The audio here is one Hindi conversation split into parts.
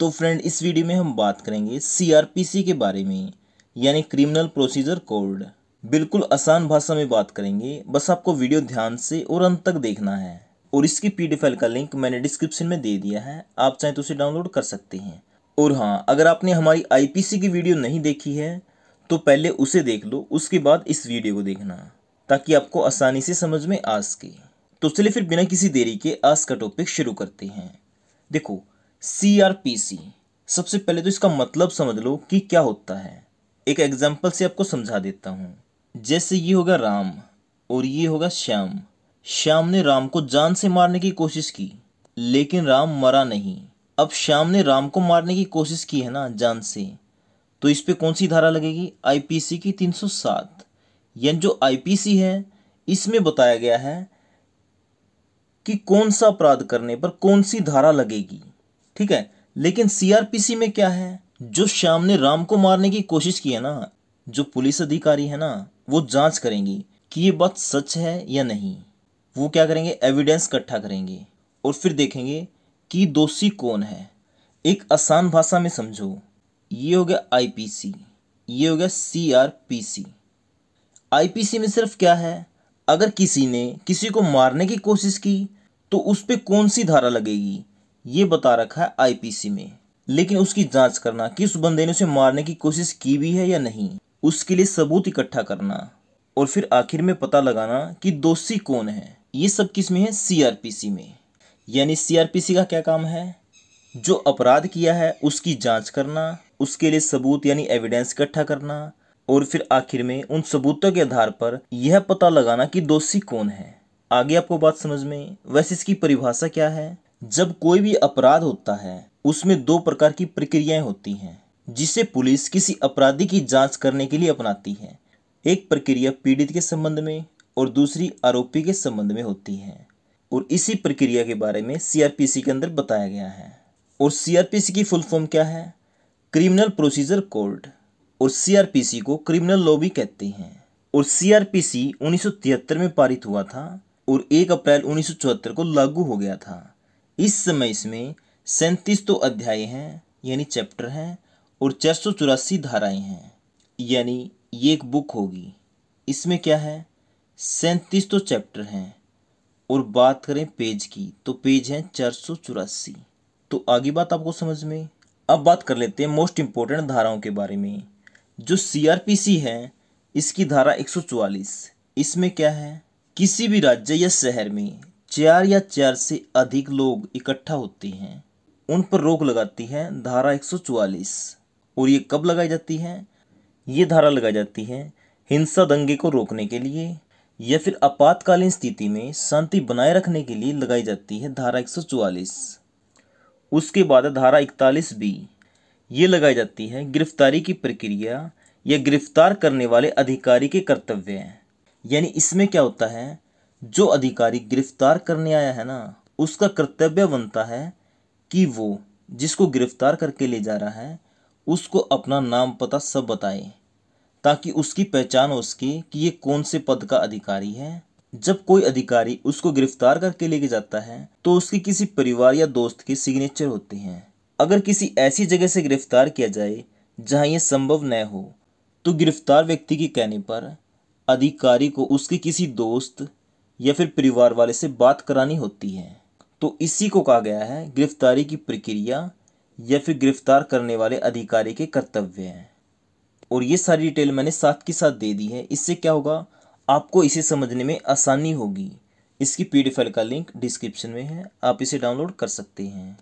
तो फ्रेंड इस वीडियो में हम बात करेंगे सीआरपीसी के बारे में यानी क्रिमिनल प्रोसीजर कोड बिल्कुल आसान भाषा में बात करेंगे बस आपको वीडियो ध्यान से और अंत तक देखना है और इसकी पी का लिंक मैंने डिस्क्रिप्शन में दे दिया है आप चाहें तो उसे डाउनलोड कर सकते हैं और हाँ अगर आपने हमारी आईपीसी की वीडियो नहीं देखी है तो पहले उसे देख लो उसके बाद इस वीडियो को देखना ताकि आपको आसानी से समझ में आ सके तो चलिए फिर बिना किसी देरी के आज का टॉपिक शुरू करते हैं देखो सी सबसे पहले तो इसका मतलब समझ लो कि क्या होता है एक एग्जाम्पल से आपको समझा देता हूँ जैसे ये होगा राम और ये होगा श्याम श्याम ने राम को जान से मारने की कोशिश की लेकिन राम मरा नहीं अब श्याम ने राम को मारने की कोशिश की है ना जान से तो इस पे कौन सी धारा लगेगी आईपीसी की 307 यानी जो आईपीसी है इसमें बताया गया है कि कौन सा अपराध करने पर कौन सी धारा लगेगी ठीक है लेकिन सीआरपीसी में क्या है जो श्याम ने राम को मारने की कोशिश की है ना जो पुलिस अधिकारी है ना वो जांच करेंगी कि ये बात सच है या नहीं वो क्या करेंगे एविडेंस इकट्ठा करेंगे और फिर देखेंगे कि दोषी कौन है एक आसान भाषा में समझो ये हो गया आईपीसी ये हो गया सीआरपीसी आईपीसी में सिर्फ क्या है अगर किसी ने किसी को मारने की कोशिश की तो उस पर कौन सी धारा लगेगी ये बता रखा है आईपीसी में लेकिन उसकी जांच करना कि उस बंदे ने उसे मारने की कोशिश की भी है या नहीं उसके लिए सबूत इकट्ठा करना और फिर आखिर में पता लगाना कि दोषी कौन है ये सब किस में है सीआरपीसी में यानी सीआरपीसी का क्या काम है जो अपराध किया है उसकी जांच करना उसके लिए सबूत यानी एविडेंस इकट्ठा करना और फिर आखिर में उन सबूतों के आधार पर यह पता लगाना कि दोषी कौन है आगे आपको बात समझ में वैसे इसकी परिभाषा क्या है जब कोई भी अपराध होता है उसमें दो प्रकार की प्रक्रियाएं होती हैं जिसे पुलिस किसी अपराधी की जांच करने के लिए अपनाती है एक प्रक्रिया पीड़ित के संबंध में और दूसरी आरोपी के संबंध में होती है और इसी प्रक्रिया के बारे में सीआरपीसी के अंदर बताया गया है और सीआरपीसी की फुल फॉर्म क्या है क्रिमिनल प्रोसीजर कोड और सीआरपीसी को क्रिमिनल लॉ भी कहते हैं और सीआरपीसी 1973 में पारित हुआ था और 1 अप्रैल 1974 को लागू हो गया था इस समय इसमें सैंतीस तो अध्याय हैं यानी चैप्टर हैं और चार सौ चौरासी धाराएँ हैं यानी ये एक बुक होगी इसमें क्या है सैंतीस तो चैप्टर हैं और बात करें पेज की तो पेज हैं चार सौ चौरासी तो आगे बात आपको समझ में अब बात कर लेते हैं मोस्ट इम्पोर्टेंट धाराओं के बारे में जो सी है इसकी धारा एक सौ चौवालीस इसमें क्या है किसी भी राज्य या शहर में चार या चार से अधिक लोग इकट्ठा होते हैं उन पर रोक लगाती है धारा 144 और ये कब लगाई जाती है ये धारा लगाई जाती है हिंसा दंगे को रोकने के लिए या फिर आपातकालीन स्थिति में शांति बनाए रखने के लिए लगाई जाती है धारा 144 उसके बाद धारा 41 बी ये लगाई जाती है गिरफ्तारी की प्रक्रिया या गिरफ्तार करने वाले अधिकारी के कर्तव्य यानी इसमें क्या होता है जो अधिकारी गिरफ्तार करने आया है ना उसका कर्तव्य बनता है कि वो जिसको गिरफ्तार करके ले जा रहा है उसको अपना नाम पता सब बताए ताकि उसकी पहचान हो सके कि ये कौन से पद का अधिकारी है जब कोई अधिकारी उसको गिरफ्तार करके लेके जाता है तो उसके किसी परिवार या दोस्त के सिग्नेचर होते हैं अगर किसी ऐसी जगह से गिरफ्तार किया जाए जहाँ ये संभव न हो तो गिरफ्तार व्यक्ति के कहने पर अधिकारी को उसके किसी दोस्त या फिर परिवार वाले से बात करानी होती है तो इसी को कहा गया है गिरफ्तारी की प्रक्रिया या फिर गिरफ्तार करने वाले अधिकारी के कर्तव्य हैं और ये सारी डिटेल मैंने साथ के साथ दे दी है इससे क्या होगा आपको इसे समझने में आसानी होगी इसकी पी फाइल का लिंक डिस्क्रिप्शन में है आप इसे डाउनलोड कर सकते हैं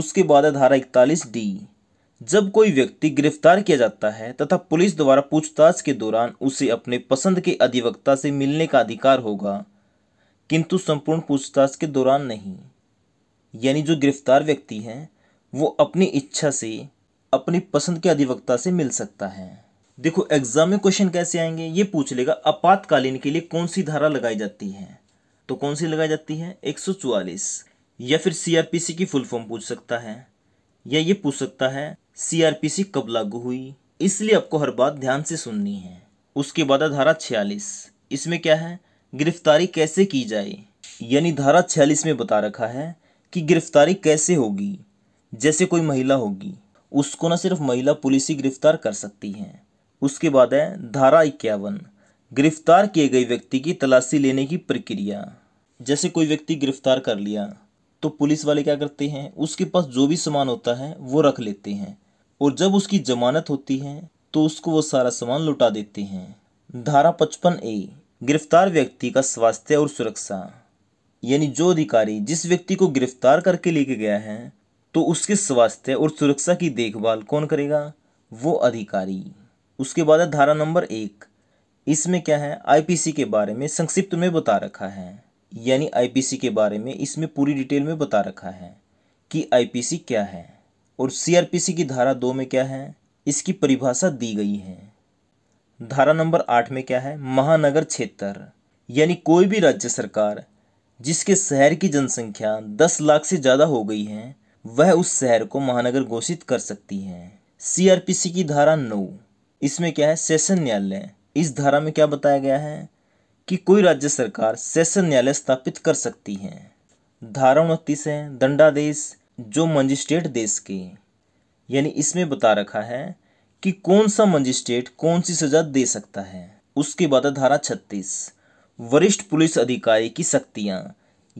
उसके बाद है धारा इकतालीस डी जब कोई व्यक्ति गिरफ्तार किया जाता है तथा पुलिस द्वारा पूछताछ के दौरान उसे अपने पसंद के अधिवक्ता से मिलने का अधिकार होगा किंतु संपूर्ण पूछताछ के दौरान नहीं यानी जो गिरफ्तार व्यक्ति है वो अपनी इच्छा से अपनी पसंद के अधिवक्ता से मिल सकता है देखो एग्जाम में क्वेश्चन कैसे आएंगे ये पूछ लेगा आपातकालीन के लिए कौन सी धारा लगाई जाती है तो कौन सी लगाई जाती है एक या फिर सीआरपीसी की फुल फॉर्म पूछ सकता है या ये पूछ सकता है सीआरपीसी कब लागू हुई इसलिए आपको हर बात ध्यान से सुननी है उसके बाद है धारा छियालीस इसमें क्या है गिरफ्तारी कैसे की जाए यानी धारा छियालीस में बता रखा है कि गिरफ्तारी कैसे होगी जैसे कोई महिला होगी उसको न सिर्फ महिला पुलिस ही गिरफ्तार कर सकती है उसके बाद है धारा इक्यावन गिरफ्तार किए गए व्यक्ति की तलाशी लेने की प्रक्रिया जैसे कोई व्यक्ति गिरफ्तार कर लिया तो पुलिस वाले क्या करते हैं उसके पास जो भी सामान होता है वो रख लेते हैं और जब उसकी जमानत होती है तो उसको वो सारा सामान लुटा देते हैं धारा पचपन ए गिरफ्तार व्यक्ति का स्वास्थ्य और सुरक्षा यानी जो अधिकारी जिस व्यक्ति को गिरफ्तार करके लेके गया है तो उसके स्वास्थ्य और सुरक्षा की देखभाल कौन करेगा वो अधिकारी उसके बाद है धारा नंबर एक इसमें क्या है आईपीसी के बारे में संक्षिप्त में बता रखा है यानी आईपीसी के बारे में इसमें पूरी डिटेल में बता रखा है कि आईपीसी क्या है और सीआरपीसी की धारा दो में क्या है इसकी परिभाषा दी गई है धारा नंबर आठ में क्या है महानगर क्षेत्र यानी कोई भी राज्य सरकार जिसके शहर की जनसंख्या दस लाख से ज़्यादा हो गई है वह उस शहर को महानगर घोषित कर सकती है सीआरपीसी की धारा नौ इसमें क्या है सेशन न्यायालय इस धारा में क्या बताया गया है कि कोई राज्य सरकार सेशन न्यायालय स्थापित कर सकती है धारा उनतीस है दंडादेश जो मजिस्ट्रेट देश के यानी इसमें बता रखा है कि कौन सा मजिस्ट्रेट कौन सी सजा दे सकता है उसके बाद है धारा छत्तीस वरिष्ठ पुलिस अधिकारी की शक्तियाँ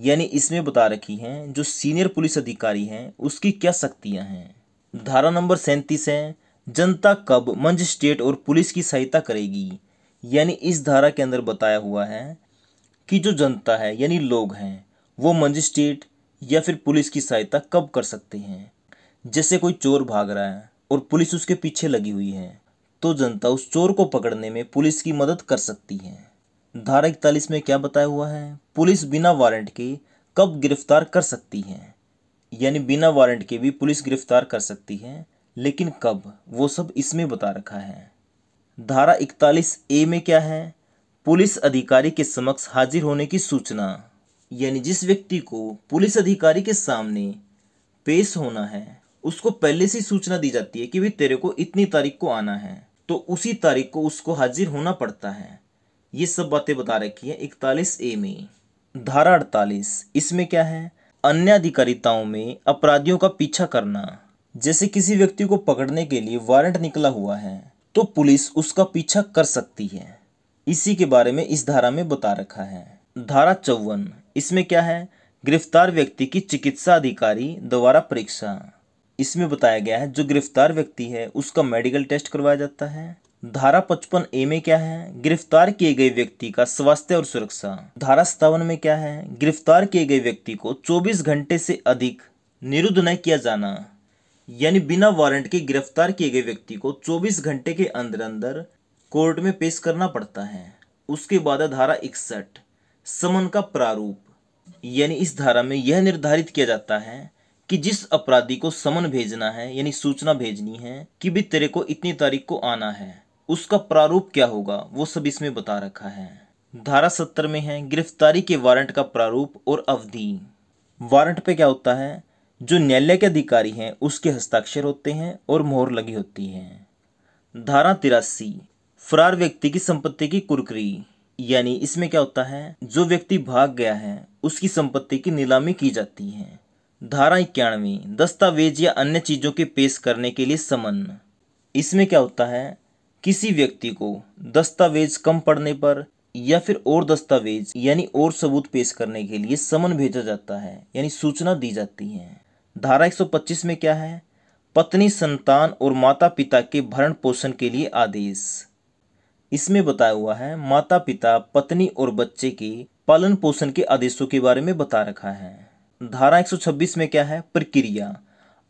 यानी इसमें बता रखी हैं जो सीनियर पुलिस अधिकारी हैं उसकी क्या शक्तियाँ हैं धारा नंबर सैंतीस है जनता कब मजिस्ट्रेट और पुलिस की सहायता करेगी यानी इस धारा के अंदर बताया हुआ है कि जो जनता है यानी लोग हैं वो मजिस्ट्रेट या फिर पुलिस की सहायता कब कर सकते हैं जैसे कोई चोर भाग रहा है और पुलिस उसके पीछे लगी हुई है तो जनता उस चोर को पकड़ने में पुलिस की मदद कर सकती है धारा इकतालीस में क्या बताया हुआ है पुलिस बिना वारंट के कब गिरफ्तार कर सकती है यानी बिना वारंट के भी पुलिस गिरफ्तार कर सकती है लेकिन कब वो सब इसमें बता रखा है धारा इकतालीस ए में क्या है पुलिस अधिकारी के समक्ष हाजिर होने की सूचना यानी जिस व्यक्ति को पुलिस अधिकारी के सामने पेश होना है उसको पहले से सूचना दी जाती है कि भाई तेरे को इतनी तारीख को आना है तो उसी तारीख को उसको हाजिर होना पड़ता है ये सब बातें बता रखी है इकतालीस ए में धारा अड़तालीस इसमें क्या है अन्य अधिकारिताओं में अपराधियों का पीछा करना जैसे किसी व्यक्ति को पकड़ने के लिए वारंट निकला हुआ है तो पुलिस उसका पीछा कर सकती है इसी के बारे में इस धारा में बता रखा है धारा चौवन इसमें क्या है गिरफ्तार व्यक्ति की चिकित्सा अधिकारी द्वारा परीक्षा इसमें बताया गया है जो गिरफ्तार व्यक्ति है उसका मेडिकल टेस्ट करवाया जाता है धारा पचपन ए में क्या है गिरफ्तार किए गए व्यक्ति का स्वास्थ्य और सुरक्षा धारा सत्तावन में क्या है गिरफ्तार किए गए व्यक्ति को 24 घंटे से अधिक निरुद्ध न किया जाना यानी बिना वारंट के गिरफ्तार किए गए व्यक्ति को 24 घंटे के अंदर अंदर कोर्ट में पेश करना पड़ता है उसके बाद है धारा इकसठ समन का प्रारूप यानी इस धारा में यह निर्धारित किया जाता है कि जिस अपराधी को समन भेजना है यानी सूचना भेजनी है कि भी तेरे को इतनी तारीख को आना है उसका प्रारूप क्या होगा वो सब इसमें बता रखा है धारा सत्तर में है गिरफ्तारी के वारंट का प्रारूप और अवधि वारंट पे क्या होता है जो न्यायालय के अधिकारी हैं उसके हस्ताक्षर होते हैं और मोहर लगी होती है धारा तिरासी फरार व्यक्ति की संपत्ति की कुरकरी यानी इसमें क्या होता है जो व्यक्ति भाग गया है उसकी संपत्ति की नीलामी की जाती है धारा इक्यानवे दस्तावेज या अन्य चीज़ों के पेश करने के लिए समन इसमें क्या होता है किसी व्यक्ति को दस्तावेज कम पड़ने पर या फिर और दस्तावेज यानी और सबूत पेश करने के लिए समन भेजा जाता है यानी सूचना दी जाती है धारा 125 में क्या है पत्नी संतान और माता पिता के भरण पोषण के लिए आदेश इसमें बताया हुआ है माता पिता पत्नी और बच्चे के पालन पोषण के आदेशों के बारे में बता रखा है धारा 126 में क्या है प्रक्रिया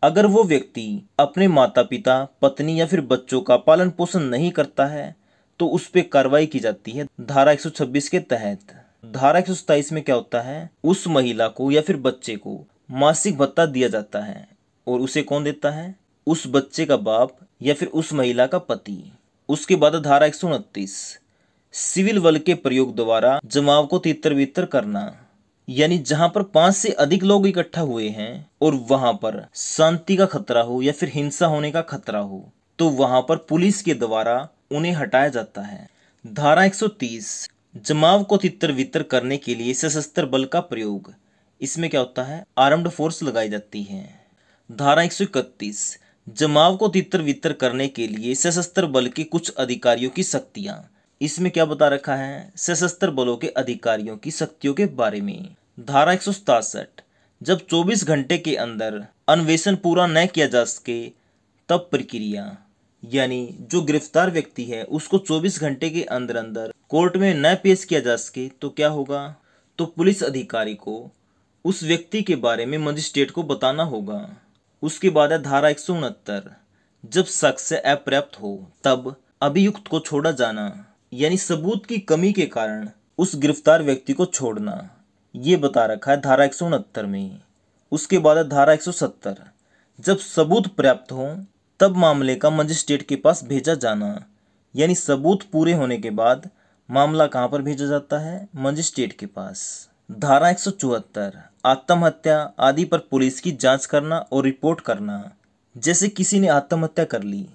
अगर वो व्यक्ति अपने माता पिता पत्नी या फिर बच्चों का पालन पोषण नहीं करता है तो उस पर कार्रवाई की जाती है धारा 126 के तहत धारा एक में क्या होता है उस महिला को या फिर बच्चे को मासिक भत्ता दिया जाता है और उसे कौन देता है उस बच्चे का बाप या फिर उस महिला का पति उसके बाद धारा एक सिविल बल के प्रयोग द्वारा जमाव को तितर बितर करना यानी जहां पर पांच से अधिक लोग इकट्ठा हुए हैं और वहां पर शांति का खतरा हो या फिर हिंसा होने का खतरा हो तो वहां पर पुलिस के द्वारा उन्हें हटाया जाता है धारा 130 जमाव को तितर वितर करने के लिए सशस्त्र बल का प्रयोग इसमें क्या होता है आर्म्ड फोर्स लगाई जाती है धारा एक जमाव को तितर वितर करने के लिए सशस्त्र बल के कुछ अधिकारियों की शक्तियां इसमें क्या बता रखा है सशस्त्र बलों के अधिकारियों की शक्तियों के बारे में धारा एक जब 24 घंटे के अंदर अन्वेषण पूरा न किया जा सके तब प्रक्रिया यानी जो गिरफ्तार व्यक्ति है उसको 24 घंटे के अंदर अंदर कोर्ट में न पेश किया जा सके तो क्या होगा तो पुलिस अधिकारी को उस व्यक्ति के बारे में मजिस्ट्रेट को बताना होगा उसके बाद है धारा एक जब शख्स अपर्याप्त हो तब अभियुक्त को छोड़ा जाना यानी सबूत की कमी के कारण उस गिरफ्तार व्यक्ति को छोड़ना ये बता रखा है धारा एक में उसके बाद है धारा 170 जब सबूत पर्याप्त हों तब मामले का मजिस्ट्रेट के पास भेजा जाना यानी सबूत पूरे होने के बाद मामला कहाँ पर भेजा जाता है मजिस्ट्रेट के पास धारा एक आत्महत्या आदि पर पुलिस की जांच करना और रिपोर्ट करना जैसे किसी ने आत्महत्या कर ली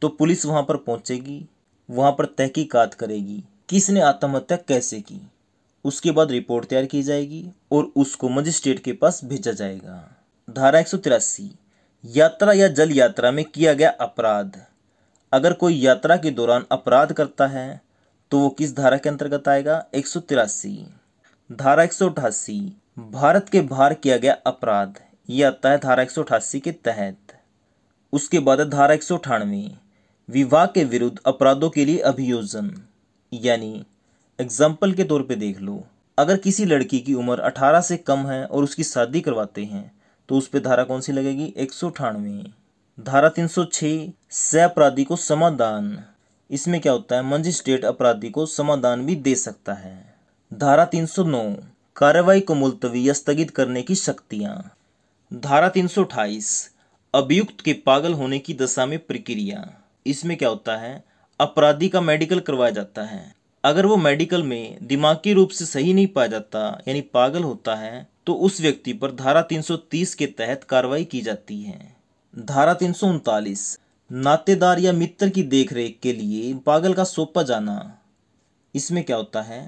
तो पुलिस वहाँ पर पहुँचेगी वहाँ पर तहकीकात करेगी किसने आत्महत्या कैसे की उसके बाद रिपोर्ट तैयार की जाएगी और उसको मजिस्ट्रेट के पास भेजा जाएगा धारा एक यात्रा या जल यात्रा में किया गया अपराध अगर कोई यात्रा के दौरान अपराध करता है तो वो किस धारा के अंतर्गत आएगा एक धारा एक भारत के बाहर किया गया अपराध ये आता है धारा एक के तहत उसके बाद धारा एक सौ अठानवे विवाह के विरुद्ध अपराधों के लिए अभियोजन यानी एग्जाम्पल के तौर पे देख लो अगर किसी लड़की की उम्र अठारह से कम है और उसकी शादी करवाते हैं तो उस पर धारा कौन सी लगेगी एक सौ धारा तीन सौ छः अपराधी को समाधान इसमें क्या होता है मजिस्ट्रेट अपराधी को समाधान भी दे सकता है धारा तीन सौ नौ कार्रवाई को मुलतवी या स्थगित करने की शक्तियाँ धारा तीन सौ अभियुक्त के पागल होने की दशा में प्रक्रिया इसमें क्या होता है अपराधी का मेडिकल करवाया जाता है अगर वो मेडिकल में दिमागी रूप से सही नहीं पाया जाता यानी पागल होता है तो उस व्यक्ति पर धारा 330 के तहत कार्रवाई की जाती है धारा तीन नातेदार या मित्र की देखरेख के लिए पागल का सौंपा जाना इसमें क्या होता है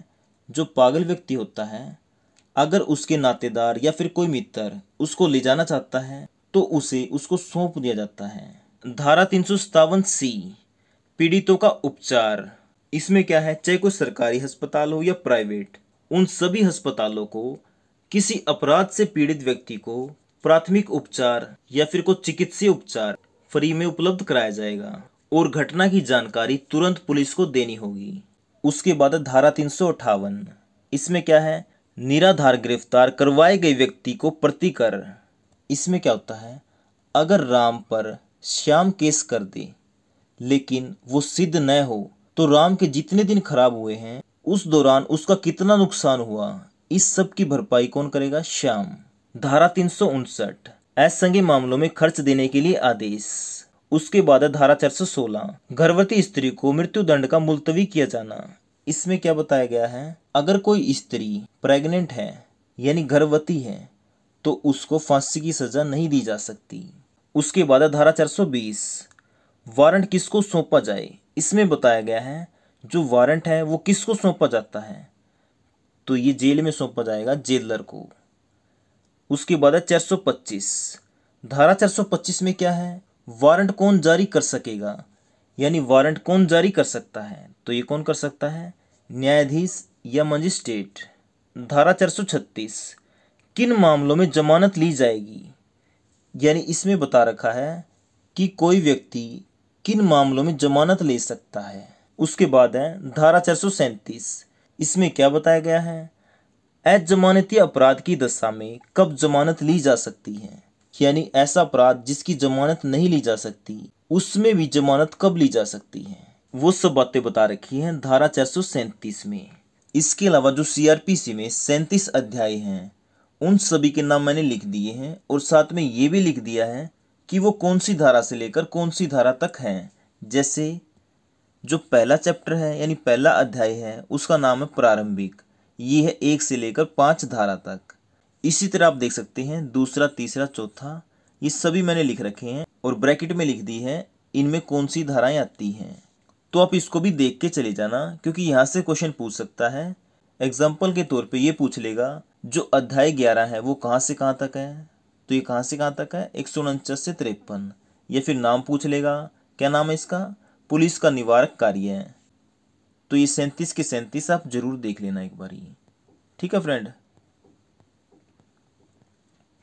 जो पागल व्यक्ति होता है अगर उसके नातेदार या फिर कोई मित्र उसको ले जाना चाहता है तो उसे उसको सौंप दिया जाता है धारा तीन सौ सी पीड़ितों का उपचार इसमें क्या है चाहे कोई सरकारी अस्पताल हो या प्राइवेट उन सभी अस्पतालों को किसी अपराध से पीड़ित व्यक्ति को प्राथमिक उपचार या फिर कोई चिकित्सीय उपचार फ्री में उपलब्ध कराया जाएगा और घटना की जानकारी तुरंत पुलिस को देनी होगी उसके बाद धारा तीन इसमें क्या है निराधार गिरफ्तार करवाए गए व्यक्ति को प्रतिकर इसमें क्या होता है अगर राम पर श्याम केस कर दे लेकिन वो सिद्ध न हो तो राम के जितने दिन खराब हुए हैं उस दौरान उसका कितना नुकसान हुआ इस सब की भरपाई कौन करेगा श्याम धारा तीन सौ उनसठ असंगे मामलों में खर्च देने के लिए आदेश उसके बाद धारा चार सौ सोलह गर्भवती स्त्री को मृत्यु दंड का मुलतवी किया जाना इसमें क्या बताया गया है अगर कोई स्त्री प्रेग्नेंट है यानी गर्भवती है तो उसको फांसी की सजा नहीं दी जा सकती उसके बाद धारा 420 वारंट किसको सौंपा जाए इसमें बताया गया है जो वारंट है वो किसको सौंपा जाता है तो ये जेल में सौंपा जाएगा जेलर को उसके बाद है चार धारा 425 में क्या है वारंट कौन जारी कर सकेगा यानी वारंट कौन जारी कर सकता है तो ये कौन कर सकता है न्यायाधीश या मजिस्ट्रेट धारा 436 किन मामलों में जमानत ली जाएगी यानी इसमें बता रखा है कि कोई व्यक्ति किन मामलों में जमानत ले सकता है उसके बाद है धारा चार इसमें क्या बताया गया है अजमानती अपराध की दशा में कब जमानत ली जा सकती है यानी ऐसा अपराध जिसकी जमानत नहीं ली जा सकती उसमें भी जमानत कब ली जा सकती है वो सब बातें बता रखी हैं धारा चार में इसके अलावा जो सीआरपीसी में सैंतीस अध्याय हैं उन सभी के नाम मैंने लिख दिए हैं और साथ में ये भी लिख दिया है कि वो कौन सी धारा से लेकर कौन सी धारा तक हैं जैसे जो पहला चैप्टर है यानी पहला अध्याय है उसका नाम है प्रारंभिक ये है एक से लेकर पाँच धारा तक इसी तरह आप देख सकते हैं दूसरा तीसरा चौथा ये सभी मैंने लिख रखे हैं और ब्रैकेट में लिख दी है इनमें कौन सी धाराएं आती हैं तो आप इसको भी देख के चले जाना क्योंकि यहाँ से क्वेश्चन पूछ सकता है एग्जाम्पल के तौर पे ये पूछ लेगा जो अध्याय ग्यारह है वो कहाँ से कहाँ तक है तो ये कहाँ से कहाँ तक है एक सौ उनचास से तिरपन या फिर नाम पूछ लेगा क्या नाम है इसका पुलिस का निवारक कार्य है तो ये सैंतीस के सैंतीस आप जरूर देख लेना एक बार ये ठीक है फ्रेंड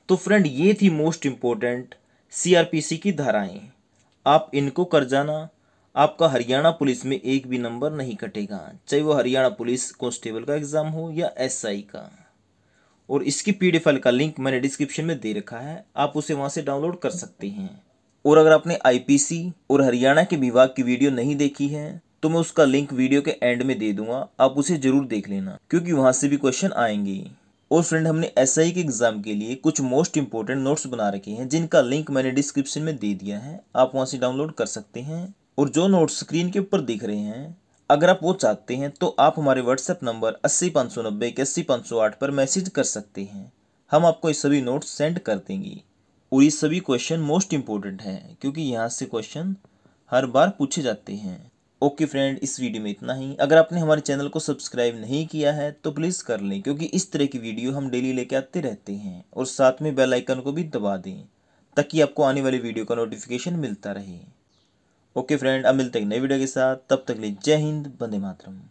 तो फ्रेंड ये थी मोस्ट इम्पोर्टेंट सीआरपीसी की धाराएं आप इनको कर जाना आपका हरियाणा पुलिस में एक भी नंबर नहीं कटेगा चाहे वो हरियाणा पुलिस कांस्टेबल का एग्ज़ाम हो या एसआई का और इसकी पी फाइल का लिंक मैंने डिस्क्रिप्शन में दे रखा है आप उसे वहाँ से डाउनलोड कर सकते हैं और अगर आपने आईपीसी और हरियाणा के विभाग की वीडियो नहीं देखी है तो मैं उसका लिंक वीडियो के एंड में दे दूंगा आप उसे जरूर देख लेना क्योंकि वहाँ से भी क्वेश्चन आएंगे और फ्रेंड हमने एस के एग्ज़ाम के लिए कुछ मोस्ट इंपॉर्टेंट नोट्स बना रखे हैं जिनका लिंक मैंने डिस्क्रिप्शन में दे दिया है आप वहाँ से डाउनलोड कर सकते हैं और जो नोट्स स्क्रीन के ऊपर दिख रहे हैं अगर आप वो चाहते हैं तो आप हमारे व्हाट्सएप नंबर अस्सी पाँच सौ नब्बे इक्यासी पाँच सौ आठ पर मैसेज कर सकते हैं हम आपको ये सभी नोट्स सेंड कर देंगे और ये सभी क्वेश्चन मोस्ट इम्पोर्टेंट हैं क्योंकि यहाँ से क्वेश्चन हर बार पूछे जाते हैं ओके फ्रेंड इस वीडियो में इतना ही अगर आपने हमारे चैनल को सब्सक्राइब नहीं किया है तो प्लीज़ कर लें क्योंकि इस तरह की वीडियो हम डेली लेके आते रहते हैं और साथ में बेल आइकन को भी दबा दें ताकि आपको आने वाली वीडियो का नोटिफिकेशन मिलता रहे ओके फ्रेंड अब मिलते हैं नई वीडियो के साथ तब तक लिए जय हिंद बंदे मातरम